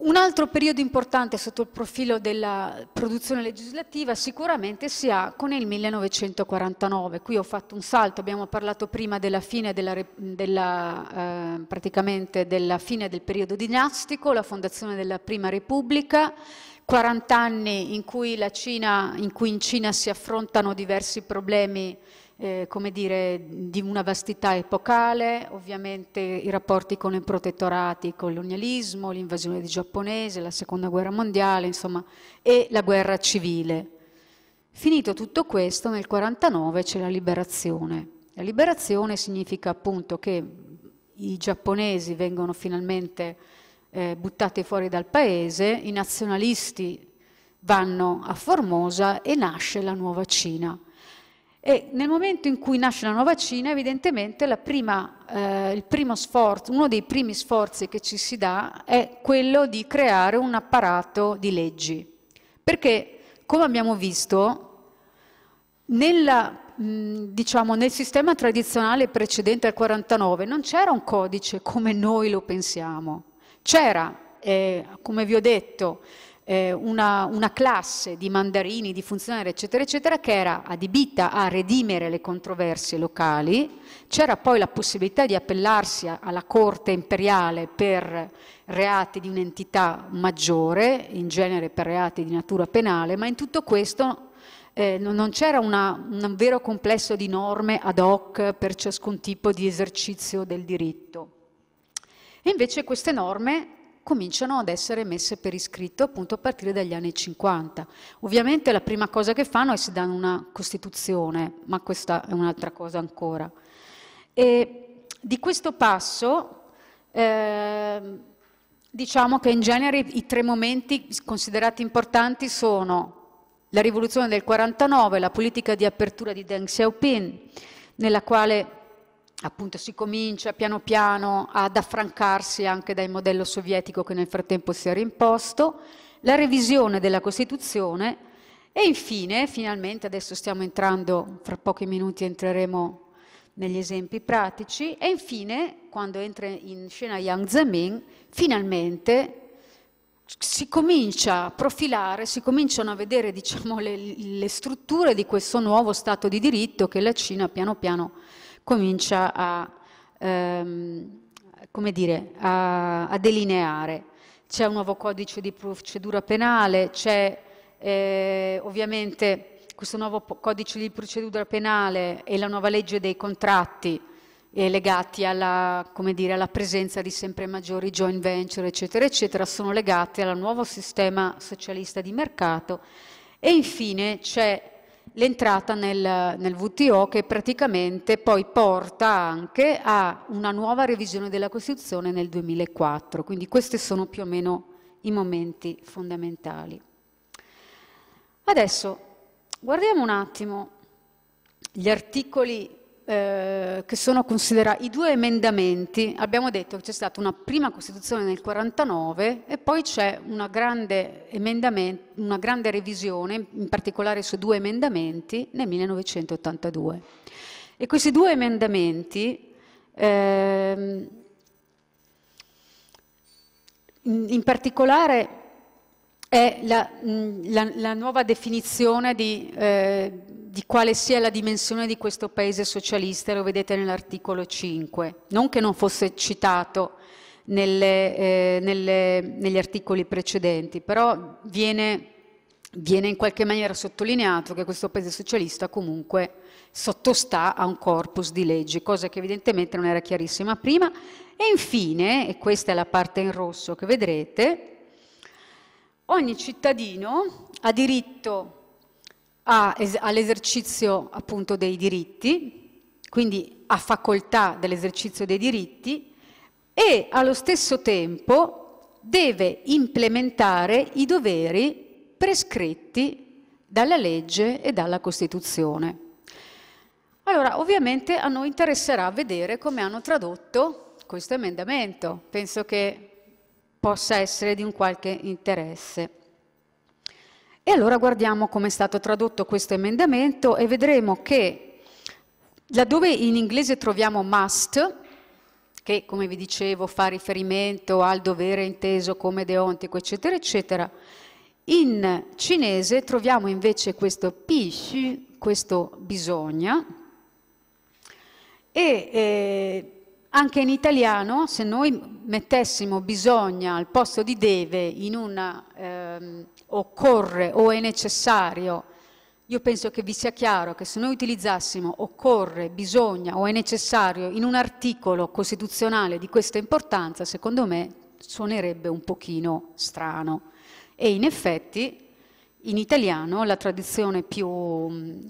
Un altro periodo importante sotto il profilo della produzione legislativa sicuramente si ha con il 1949. Qui ho fatto un salto, abbiamo parlato prima della fine, della, della, eh, praticamente della fine del periodo dinastico, la fondazione della Prima Repubblica, 40 anni in cui, Cina, in, cui in Cina si affrontano diversi problemi eh, come dire, di una vastità epocale, ovviamente i rapporti con i protettorati, il colonialismo, l'invasione di giapponese, la seconda guerra mondiale, insomma, e la guerra civile. Finito tutto questo, nel 1949 c'è la liberazione. La liberazione significa appunto che i giapponesi vengono finalmente eh, buttati fuori dal paese, i nazionalisti vanno a Formosa e nasce la nuova Cina. E nel momento in cui nasce la nuova Cina, evidentemente prima, eh, sforzo, uno dei primi sforzi che ci si dà è quello di creare un apparato di leggi. Perché, come abbiamo visto, nella diciamo, nel sistema tradizionale precedente al 49 non c'era un codice come noi lo pensiamo, c'era, eh, come vi ho detto, eh, una, una, classe di mandarini, di funzionari, eccetera, eccetera, che era adibita a redimere le controversie locali. C'era poi la possibilità di appellarsi a, alla corte imperiale per reati di un'entità maggiore, in genere per reati di natura penale, ma in tutto questo eh, non c'era un vero complesso di norme ad hoc per ciascun tipo di esercizio del diritto. E invece queste norme cominciano ad essere messe per iscritto appunto a partire dagli anni 50. Ovviamente la prima cosa che fanno è si danno una Costituzione, ma questa è un'altra cosa ancora. E di questo passo eh, diciamo che in genere i tre momenti considerati importanti sono la rivoluzione del 49, la politica di apertura di Deng Xiaoping, nella quale appunto si comincia piano piano ad affrancarsi anche dal modello sovietico che nel frattempo si era imposto, la revisione della Costituzione e infine, finalmente, adesso stiamo entrando, fra pochi minuti entreremo negli esempi pratici e infine, quando entra in scena Yang Zemin, finalmente si comincia a profilare, si cominciano a vedere diciamo, le, le strutture di questo nuovo Stato di diritto che la Cina piano piano comincia a, ehm, dire, a, a delineare. C'è un nuovo codice di procedura penale, c'è eh, ovviamente questo nuovo codice di procedura penale e la nuova legge dei contratti eh, legati alla, dire, alla, presenza di sempre maggiori joint venture, eccetera, eccetera, sono legati al nuovo sistema socialista di mercato. E infine c'è l'entrata nel, nel, WTO che praticamente poi porta anche a una nuova revisione della Costituzione nel 2004. Quindi questi sono più o meno i momenti fondamentali. Adesso guardiamo un attimo gli articoli eh, che sono considerati i due emendamenti, abbiamo detto che c'è stata una prima Costituzione nel 49 e poi c'è una grande, una grande revisione, in particolare su due emendamenti, nel 1982. E questi due emendamenti eh, in particolare è la, la, la nuova definizione di, eh, di quale sia la dimensione di questo paese socialista, lo vedete nell'articolo 5, non che non fosse citato nelle, eh, nelle, negli articoli precedenti, però viene, viene in qualche maniera sottolineato che questo paese socialista comunque sottostà a un corpus di leggi, cosa che evidentemente non era chiarissima prima. E infine, e questa è la parte in rosso che vedrete, ogni cittadino ha diritto all'esercizio appunto dei diritti, quindi ha facoltà dell'esercizio dei diritti e allo stesso tempo deve implementare i doveri prescritti dalla legge e dalla Costituzione. Allora, ovviamente a noi interesserà vedere come hanno tradotto questo emendamento. Penso che possa essere di un qualche interesse. E allora guardiamo come è stato tradotto questo emendamento e vedremo che laddove in inglese troviamo must, che come vi dicevo fa riferimento al dovere inteso come deontico, eccetera, eccetera, in cinese troviamo invece questo pishi, questo bisogna, e eh, anche in italiano, se noi mettessimo bisogna al posto di deve in una... Ehm, occorre o è necessario. Io penso che vi sia chiaro che se noi utilizzassimo occorre, bisogna o è necessario in un articolo costituzionale di questa importanza, secondo me suonerebbe un pochino strano. E in effetti in italiano la tradizione più, mm,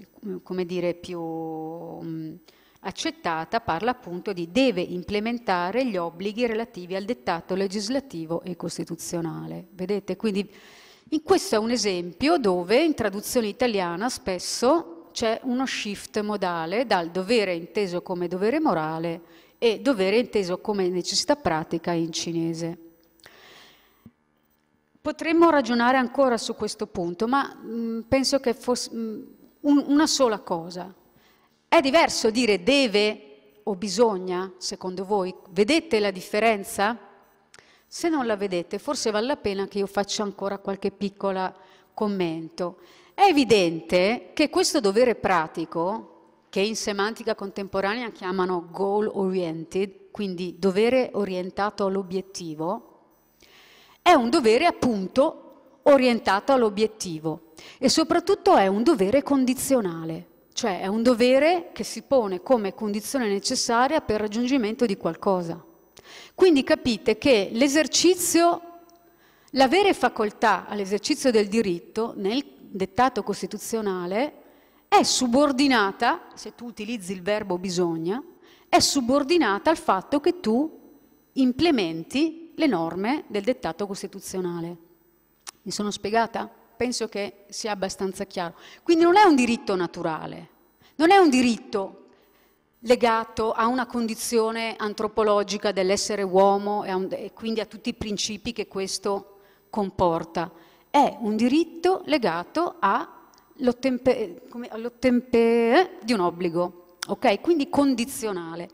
dire, più, mm, accettata parla appunto di deve implementare gli obblighi relativi al dettato legislativo e costituzionale. Vedete? Quindi in questo è un esempio dove in traduzione italiana spesso c'è uno shift modale dal dovere inteso come dovere morale e dovere inteso come necessità pratica in cinese. Potremmo ragionare ancora su questo punto, ma mh, mm, penso che fosse mh, mm, un, una sola cosa. È diverso dire deve o bisogna, secondo voi? Vedete la differenza? Se non la vedete, forse vale la pena che io faccia ancora qualche piccolo commento. È evidente che questo dovere pratico, che in semantica contemporanea chiamano goal oriented, quindi dovere orientato all'obiettivo, è un dovere appunto orientato all'obiettivo e soprattutto è un dovere condizionale, cioè è un dovere che si pone come condizione necessaria per il raggiungimento di qualcosa. Quindi capite che l'esercizio, l'avere facoltà all'esercizio del diritto nel dettato costituzionale è subordinata, se tu utilizzi il verbo bisogna, è subordinata al fatto che tu implementi le norme del dettato costituzionale. Mi sono spiegata? Penso che sia abbastanza chiaro. Quindi non è un diritto naturale, non è un diritto legato a una condizione antropologica dell'essere uomo e, un, e quindi a tutti i principi che questo comporta. È un diritto legato all'ottempe eh, di un obbligo, ok? Quindi condizionale.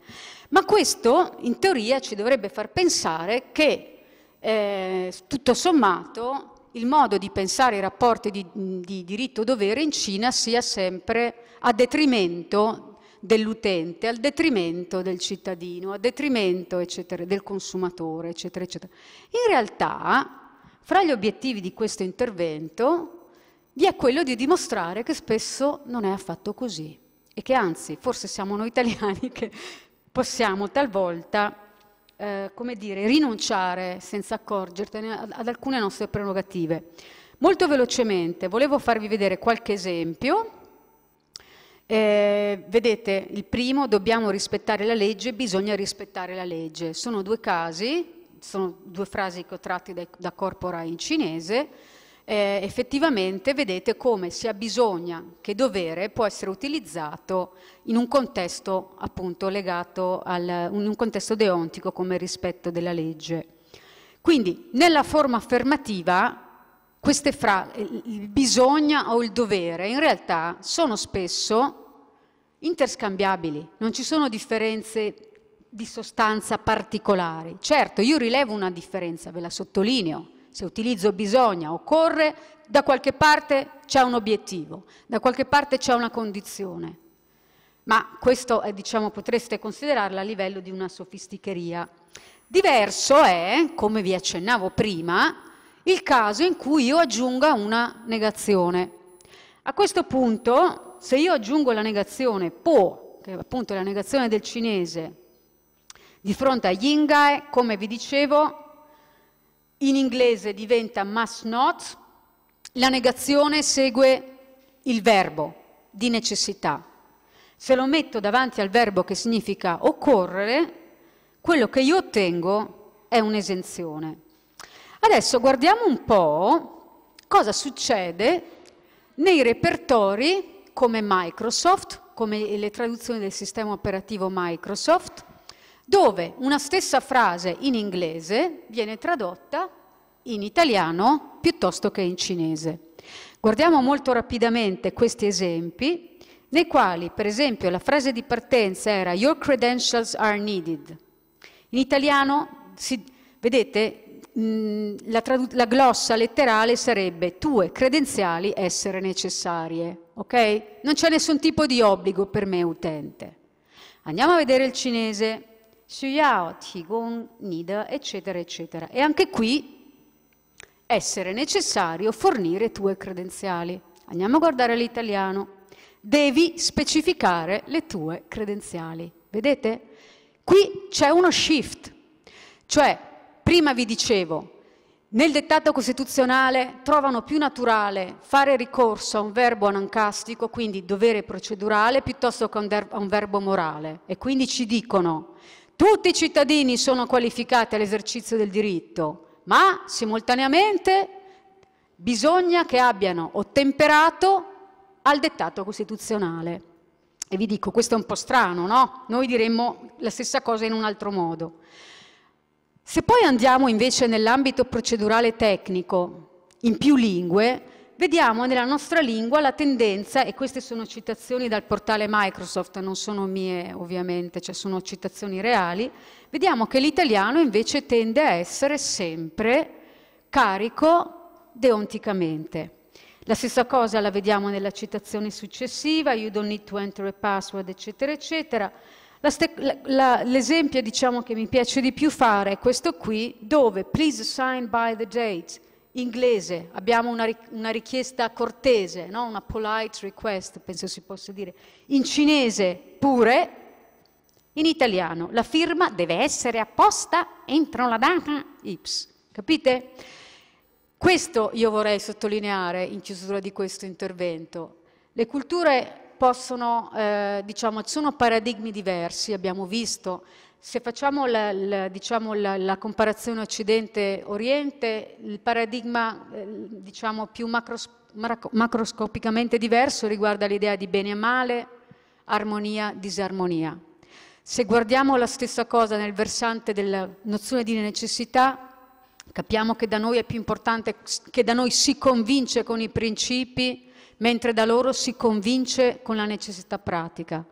Ma questo in teoria ci dovrebbe far pensare che eh, tutto sommato il modo di pensare i rapporti di, di diritto-dovere in Cina sia sempre a detrimento dell'utente al detrimento del cittadino, a detrimento eccetera, del consumatore, eccetera, eccetera. In realtà, fra gli obiettivi di questo intervento vi è quello di dimostrare che spesso non è affatto così e che anzi, forse siamo noi italiani che possiamo talvolta eh, come dire, rinunciare senza accorgertene ad, ad, alcune nostre prerogative. Molto velocemente volevo farvi vedere qualche esempio eh, vedete, il primo, dobbiamo rispettare la legge, bisogna rispettare la legge. Sono due casi, sono due frasi che ho tratti da, da Corpora in cinese. Eh, effettivamente vedete come sia bisogna che dovere può essere utilizzato in un contesto appunto legato al in un contesto deontico come rispetto della legge. Quindi nella forma affermativa queste frasi, il bisogna o il dovere, in realtà sono spesso interscambiabili, non ci sono differenze di sostanza particolari. Certo, io rilevo una differenza, ve la sottolineo, se utilizzo bisogna, occorre, da qualche parte c'è un obiettivo, da qualche parte c'è una condizione. Ma questo è, diciamo, potreste considerarla a livello di una sofisticheria. Diverso è, come vi accennavo prima, il caso in cui io aggiunga una negazione. A questo punto, se io aggiungo la negazione po, che è appunto la negazione del cinese, di fronte a yingae, come vi dicevo, in inglese diventa must not, la negazione segue il verbo di necessità. Se lo metto davanti al verbo che significa occorrere, quello che io ottengo è un'esenzione. Adesso guardiamo un po' cosa succede nei repertori come Microsoft, come le traduzioni del sistema operativo Microsoft, dove una stessa frase in inglese viene tradotta in italiano piuttosto che in cinese. Guardiamo molto rapidamente questi esempi, nei quali per esempio la frase di partenza era Your credentials are needed. In italiano, si, vedete, la, la, glossa letterale sarebbe tue credenziali essere necessarie, ok? Non c'è nessun tipo di obbligo per me utente. Andiamo a vedere il cinese, Xiao, tigong, nida, eccetera, eccetera. E anche qui essere necessario fornire tue credenziali. Andiamo a guardare l'italiano. Devi specificare le tue credenziali. Vedete? Qui c'è uno shift, cioè Prima vi dicevo, nel dettato costituzionale trovano più naturale fare ricorso a un verbo anancastico, quindi dovere procedurale, piuttosto che a un verbo morale. E quindi ci dicono, tutti i cittadini sono qualificati all'esercizio del diritto, ma simultaneamente bisogna che abbiano ottemperato al dettato costituzionale. E vi dico, questo è un po' strano, no? Noi diremmo la stessa cosa in un altro modo. Se poi andiamo invece nell'ambito procedurale tecnico, in più lingue, vediamo nella nostra lingua la tendenza, e queste sono citazioni dal portale Microsoft, non sono mie ovviamente, cioè sono citazioni reali, vediamo che l'italiano invece tende a essere sempre carico deonticamente. La stessa cosa la vediamo nella citazione successiva, you don't need to enter a password, eccetera, eccetera l'esempio diciamo, che mi piace di più fare è questo qui, dove please sign by the date, inglese, abbiamo una, una richiesta cortese, no? una polite request, penso si possa dire, in cinese pure, in italiano la firma deve essere apposta entro la data IPS, capite? Questo io vorrei sottolineare in chiusura di questo intervento. Le culture possono, eh, diciamo, ci sono paradigmi diversi, abbiamo visto. Se facciamo la, la, diciamo, la, la comparazione Occidente-Oriente, il paradigma eh, diciamo, più macros, macroscopicamente diverso riguarda l'idea di bene e male, armonia-disarmonia. Se guardiamo la stessa cosa nel versante della nozione di necessità, capiamo che da noi è più importante, che da noi si convince con i principi, mentre da loro si convince con la necessità pratica.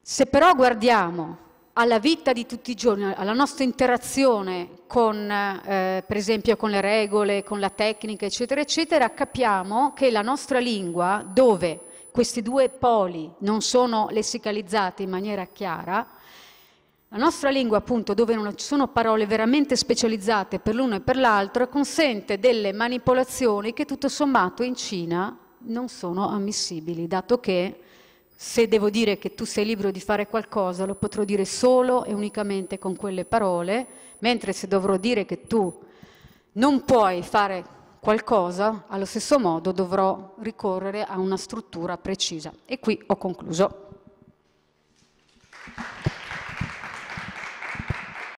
Se però guardiamo alla vita di tutti i giorni, alla nostra interazione con, eh, per esempio, con le regole, con la tecnica, eccetera, eccetera, capiamo che la nostra lingua, dove questi due poli non sono lessicalizzati in maniera chiara, la nostra lingua, appunto, dove non ci sono parole veramente specializzate per l'uno e per l'altro, consente delle manipolazioni che tutto sommato in Cina non sono ammissibili, dato che se devo dire che tu sei libero di fare qualcosa, lo potrò dire solo e unicamente con quelle parole, mentre se dovrò dire che tu non puoi fare qualcosa, allo stesso modo dovrò ricorrere a una struttura precisa. E qui ho concluso.